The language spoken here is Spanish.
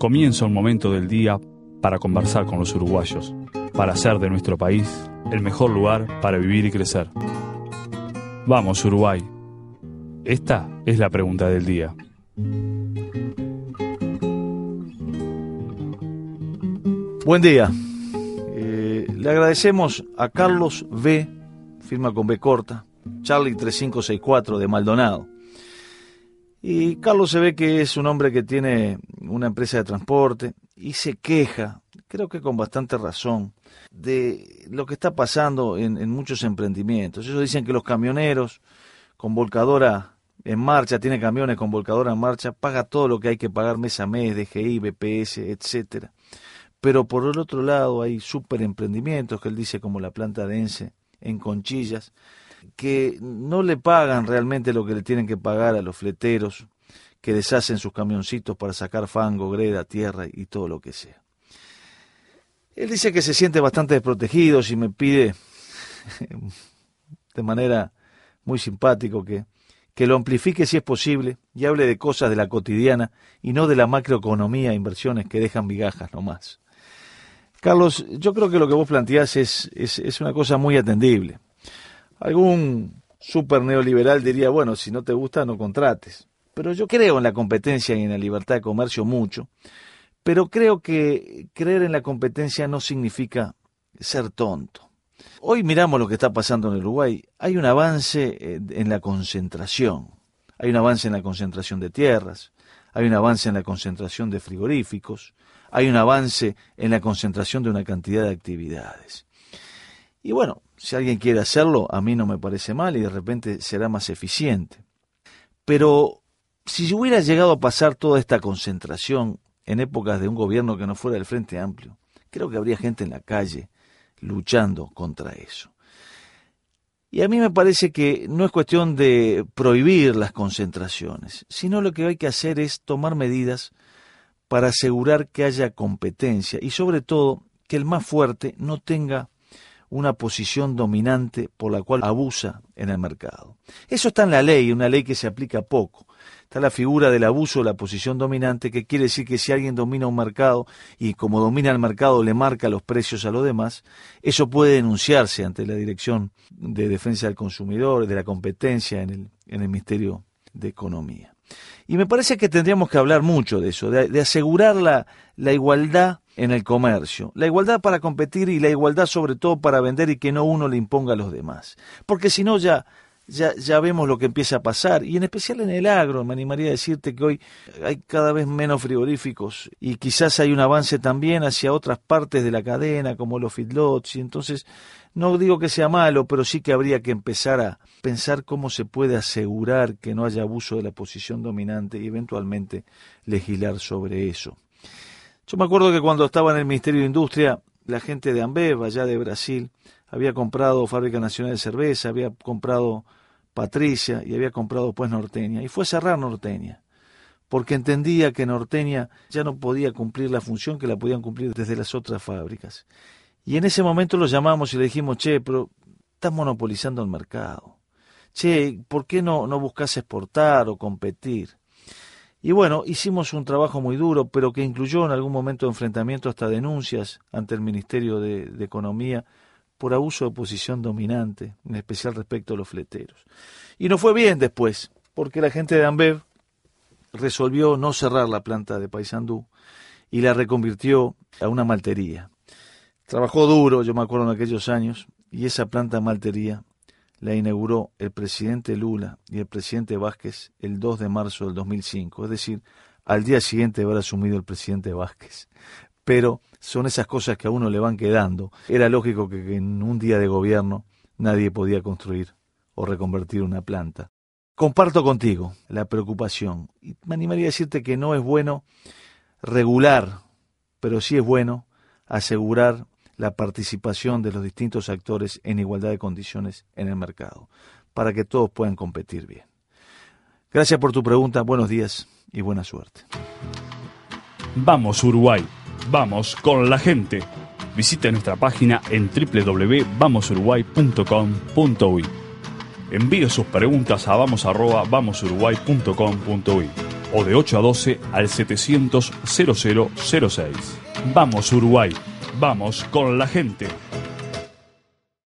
comienza un momento del día para conversar con los uruguayos, para hacer de nuestro país el mejor lugar para vivir y crecer. Vamos, Uruguay. Esta es la pregunta del día. Buen día. Eh, le agradecemos a Carlos B, firma con B corta, Charlie 3564 de Maldonado y Carlos se ve que es un hombre que tiene una empresa de transporte y se queja, creo que con bastante razón, de lo que está pasando en, muchos emprendimientos. Ellos dicen que los camioneros con volcadora en marcha, tiene camiones con volcadora en marcha, paga todo lo que hay que pagar mes a mes, DGI, BPS, etcétera. Pero por el otro lado hay emprendimientos, que él dice como la planta dense en Conchillas, que no le pagan realmente lo que le tienen que pagar a los fleteros que deshacen sus camioncitos para sacar fango, greda, tierra y todo lo que sea. Él dice que se siente bastante desprotegido y me pide de manera muy simpático que, lo amplifique si es posible y hable de cosas de la cotidiana y no de la macroeconomía, e inversiones que dejan migajas nomás. Carlos, yo creo que lo que vos planteás es, es, es una cosa muy atendible. Algún super neoliberal diría, bueno, si no te gusta, no contrates. Pero yo creo en la competencia y en la libertad de comercio mucho. Pero creo que creer en la competencia no significa ser tonto. Hoy miramos lo que está pasando en Uruguay. Hay un avance eh, en la concentración. Hay un avance en la concentración de tierras. Hay un avance en la concentración de frigoríficos. Hay un avance en la concentración de una cantidad de actividades. Y bueno, si alguien quiere hacerlo, a mí no me parece mal y de repente será más eficiente. Pero si hubiera llegado a pasar toda esta concentración en épocas de un gobierno que no fuera del Frente Amplio, creo que habría gente en la calle luchando contra eso. Y a mí me parece que no es cuestión de prohibir las concentraciones, sino lo que hay que hacer es tomar medidas para asegurar que haya competencia y sobre todo que el más fuerte no tenga una posición dominante por la cual abusa en el mercado. Eso está en la ley, una ley que se aplica poco. Está la figura del abuso de la posición dominante, que quiere decir que si alguien domina un mercado y como domina el mercado le marca los precios a los demás, eso puede denunciarse ante la Dirección de Defensa del Consumidor, de la competencia en el, Ministerio de Economía. Y me parece que tendríamos que hablar mucho de eso, de, asegurar la, la igualdad en el comercio, la igualdad para competir y la igualdad sobre todo para vender y que no uno le imponga a los demás. Porque si no ya, ya, ya vemos lo que empieza a pasar, y en especial en el agro, me animaría a decirte que hoy hay cada vez menos frigoríficos y quizás hay un avance también hacia otras partes de la cadena como los feedlots, y entonces no digo que sea malo, pero sí que habría que empezar a pensar cómo se puede asegurar que no haya abuso de la posición dominante y eventualmente legislar sobre eso. Yo me acuerdo que cuando estaba en el Ministerio de Industria, la gente de Ambev, allá de Brasil, había comprado Fábrica Nacional de Cerveza, había comprado Patricia y había comprado pues Norteña. Y fue a cerrar Norteña, porque entendía que Norteña ya no podía cumplir la función que la podían cumplir desde las otras fábricas. Y en ese momento lo llamamos y le dijimos, che, pero estás monopolizando el mercado. Che, ¿por qué no, no buscas exportar o competir? Y bueno, hicimos un trabajo muy duro, pero que incluyó en algún momento enfrentamiento hasta denuncias ante el Ministerio de, de Economía por abuso de posición dominante, en especial respecto a los fleteros. Y no fue bien después, porque la gente de Ambev resolvió no cerrar la planta de Paysandú y la reconvirtió a una maltería. Trabajó duro, yo me acuerdo en aquellos años, y esa planta maltería la inauguró el presidente Lula y el presidente Vázquez el 2 de marzo del 2005. Es decir, al día siguiente de haber asumido el presidente Vázquez. Pero son esas cosas que a uno le van quedando. Era lógico que en un día de gobierno nadie podía construir o reconvertir una planta. Comparto contigo la preocupación. Y me animaría a decirte que no es bueno regular, pero sí es bueno asegurar la participación de los distintos actores en igualdad de condiciones en el mercado, para que todos puedan competir bien. Gracias por tu pregunta, buenos días y buena suerte. Vamos Uruguay, vamos con la gente. Visita nuestra página en www.vamosuruguay.com.uy. Envíe sus preguntas a vamos@vamosuruguay.com.uy o de 8 a 12 al 700 0006. Vamos Uruguay. Vamos con la gente.